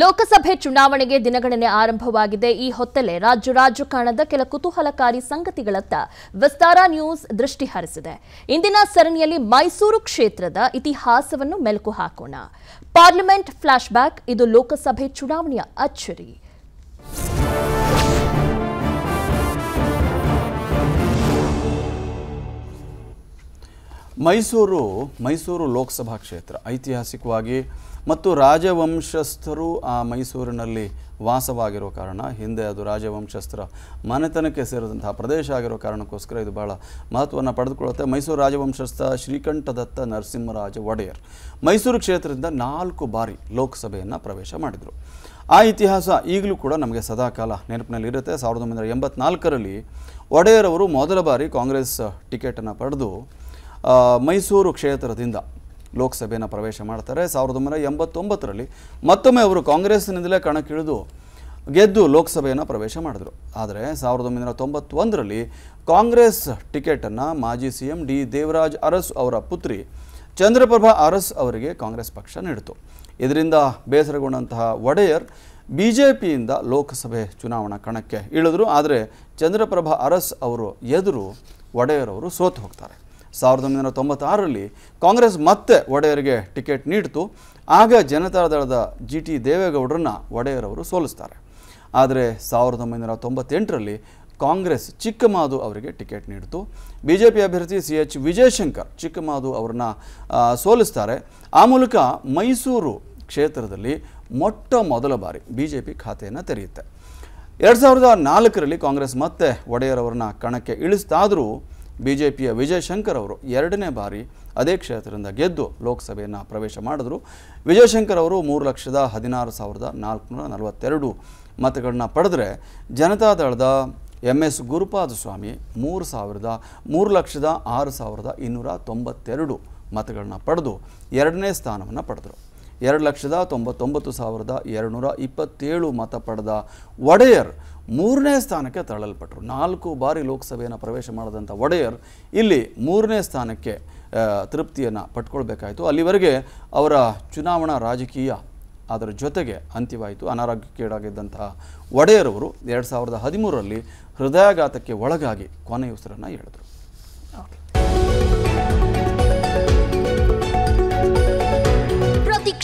ಲೋಕಸಭೆ ಚುನಾವಣೆಗೆ ದಿನಗಣನೆ ಆರಂಭವಾಗಿದೆ ಈ ಹೊತ್ತಲೇ ರಾಜ್ಯ ರಾಜಕಾರಣದ ಕೆಲ ಕುತೂಹಲಕಾರಿ ಸಂಗತಿಗಳತ್ತ ವಿಸ್ತಾರ ನ್ಯೂಸ್ ದೃಷ್ಟಿ ಹರಿಸಿದೆ ಇಂದಿನ ಸರಣಿಯಲ್ಲಿ ಮೈಸೂರು ಕ್ಷೇತ್ರದ ಇತಿಹಾಸವನ್ನು ಮೆಲುಕು ಹಾಕೋಣ ಪಾರ್ಲಿಮೆಂಟ್ ಫ್ಲಾಶ್ಬ್ಯಾಕ್ ಇದು ಲೋಕಸಭೆ ಚುನಾವಣೆಯ ಅಚ್ಚರಿ ಮೈಸೂರು ಮೈಸೂರು ಲೋಕಸಭಾ ಕ್ಷೇತ್ರ ಐತಿಹಾಸಿಕವಾಗಿ ಮತ್ತು ರಾಜವಂಶಸ್ಥರು ಆ ಮೈಸೂರಿನಲ್ಲಿ ವಾಸವಾಗಿರೋ ಕಾರಣ ಹಿಂದೆ ಅದು ರಾಜವಂಶಸ್ಥರ ಮನೆತನಕ್ಕೆ ಸೇರಿದಂತಹ ಪ್ರದೇಶ ಆಗಿರೋ ಕಾರಣಕ್ಕೋಸ್ಕರ ಇದು ಬಹಳ ಮಹತ್ವವನ್ನು ಪಡೆದುಕೊಳ್ಳುತ್ತೆ ಮೈಸೂರು ರಾಜವಂಶಸ್ಥ ಶ್ರೀಕಂಠದತ್ತ ನರಸಿಂಹರಾಜ ಒಡೆಯರ್ ಮೈಸೂರು ಕ್ಷೇತ್ರದಿಂದ ನಾಲ್ಕು ಬಾರಿ ಲೋಕಸಭೆಯನ್ನು ಪ್ರವೇಶ ಮಾಡಿದರು ಆ ಇತಿಹಾಸ ಈಗಲೂ ಕೂಡ ನಮಗೆ ಸದಾಕಾಲ ನೆನಪಿನಲ್ಲಿರುತ್ತೆ ಸಾವಿರದ ಒಂಬೈನೂರ ಎಂಬತ್ನಾಲ್ಕರಲ್ಲಿ ಒಡೆಯರ್ ಅವರು ಮೊದಲ ಬಾರಿ ಕಾಂಗ್ರೆಸ್ ಟಿಕೆಟನ್ನು ಪಡೆದು ಮೈಸೂರು ಕ್ಷೇತ್ರದಿಂದ ಲೋಕಸಭೆಯನ್ನು ಪ್ರವೇಶ ಮಾಡ್ತಾರೆ ಸಾವಿರದ ಒಂಬೈನೂರ ಎಂಬತ್ತೊಂಬತ್ತರಲ್ಲಿ ಮತ್ತೊಮ್ಮೆ ಅವರು ಕಾಂಗ್ರೆಸ್ನಿಂದಲೇ ಕಣಕ್ಕಿಳಿದು ಗೆದ್ದು ಲೋಕಸಭೆಯನ್ನು ಪ್ರವೇಶ ಮಾಡಿದರು ಆದರೆ ಸಾವಿರದ ಒಂಬೈನೂರ ತೊಂಬತ್ತೊಂದರಲ್ಲಿ ಕಾಂಗ್ರೆಸ್ ಟಿಕೆಟನ್ನು ಮಾಜಿ C M D Devaraj Urs ಅವರ ಪುತ್ರಿ ಚಂದ್ರಪ್ರಭಾ ಅರಸ್ ಅವರಿಗೆ ಕಾಂಗ್ರೆಸ್ ಪಕ್ಷ ನೀಡಿತು ಇದರಿಂದ ಬೇಸರಗೊಂಡಂತಹ ಒಡೆಯರ್ ಬಿ ಜೆ ಪಿಯಿಂದ ಲೋಕಸಭೆ ಚುನಾವಣಾ ಕಣಕ್ಕೆ ಇಳಿದ್ರು ಆದರೆ ಚಂದ್ರಪ್ರಭಾ ಅರಸ್ ಅವರು ಎದುರು ಒಡೆಯರ್ ಅವರು ಸೋತು ಹೋಗ್ತಾರೆ ಸಾವಿರದ ಒಂಬೈನೂರ ತೊಂಬತ್ತಾರರಲ್ಲಿ ಕಾಂಗ್ರೆಸ್ ಮತ್ತೆ ಒಡೆಯರಿಗೆ ಟಿಕೆಟ್ ನೀಡಿತು ಆಗ ಜನತಾದಳದ ಜಿ ಟಿ ದೇವೇಗೌಡರನ್ನ ಒಡೆಯರವರು ಸೋಲಿಸ್ತಾರೆ ಆದರೆ ಸಾವಿರದ ಒಂಬೈನೂರ ತೊಂಬತ್ತೆಂಟರಲ್ಲಿ ಕಾಂಗ್ರೆಸ್ ಚಿಕ್ಕಮಾದು ಅವರಿಗೆ ಟಿಕೆಟ್ ನೀಡಿತು ಬಿ ಜೆ ಪಿ ಅಭ್ಯರ್ಥಿ ಸಿ ಎಚ್ ವಿಜಯಶಂಕರ್ ಚಿಕ್ಕಮಾದು ಅವರನ್ನ ಸೋಲಿಸ್ತಾರೆ ಆ ಮೂಲಕ ಮೈಸೂರು ಕ್ಷೇತ್ರದಲ್ಲಿ ಮೊಟ್ಟ ಮೊದಲ ಬಾರಿ ಬಿ ಜೆ ಪಿ ಖಾತೆಯನ್ನು ತೆರೆಯುತ್ತೆ ಎರಡು ಸಾವಿರದ ನಾಲ್ಕರಲ್ಲಿ ಕಾಂಗ್ರೆಸ್ ಮತ್ತೆ ಒಡೆಯರವರನ್ನ ಕಣಕ್ಕೆ ಇಳಿಸ್ತಾದರೂ ಬಿ ಜೆ ಪಿಯ ವಿಜಯ್ ಅವರು ಎರಡನೇ ಬಾರಿ ಅದೇ ಕ್ಷೇತ್ರದಿಂದ ಗೆದ್ದು ಲೋಕಸಭೆಯನ್ನು ಪ್ರವೇಶ ಮಾಡಿದ್ರು ವಿಜಯಶಂಕರ್ ಅವರು ಮೂರು ಲಕ್ಷದ ಹದಿನಾರು ಸಾವಿರದ ನಾಲ್ಕುನೂರ ನಲವತ್ತೆರಡು ಮತಗಳನ್ನ ಪಡೆದರೆ ಜನತಾದಳದ ಎಮ್ ಎಸ್ ಗುರುಪಾದ ಸ್ವಾಮಿ ಮೂರು ಸಾವಿರದ ಮೂರು ಲಕ್ಷದ ಆರು ಸಾವಿರದ ಇನ್ನೂರ ತೊಂಬತ್ತೆರಡು ಮತಗಳನ್ನ ಪಡೆದು ಎರಡನೇ ಸ್ಥಾನವನ್ನು ಪಡೆದರು ಎರಡು ಲಕ್ಷದ ತೊಂಬತ್ತೊಂಬತ್ತು ಸಾವಿರದ ಎರಡುನೂರ ಇಪ್ಪತ್ತೇಳು ಮತ ಪಡೆದ ಒಡೆಯರ್ ಮೂರನೇ ಸ್ಥಾನಕ್ಕೆ ತಳ್ಳಲ್ಪಟ್ಟರು ನಾಲ್ಕು ಬಾರಿ ಲೋಕಸಭೆಯನ್ನು ಪ್ರವೇಶ ಮಾಡಿದಂಥ ಒಡೆಯರ್ ಇಲ್ಲಿ ಮೂರನೇ ಸ್ಥಾನಕ್ಕೆ ತೃಪ್ತಿಯನ್ನು ಪಟ್ಕೊಳ್ಬೇಕಾಯಿತು ಅಲ್ಲಿವರೆಗೆ ಅವರ ಚುನಾವಣಾ ರಾಜಕೀಯ ಅದರ ಜೊತೆಗೆ ಅಂತ್ಯವಾಯಿತು ಅನಾರೋಗ್ಯಕ್ಕೀಡಾಗಿದ್ದಂತಹ ಅವರು ಎರಡು ಸಾವಿರದ ಹದಿಮೂರರಲ್ಲಿ ಹೃದಯಾಘಾತಕ್ಕೆ ಒಳಗಾಗಿ ಕೊನೆಯುಸಿರನ್ನು ಹೇಳಿದರು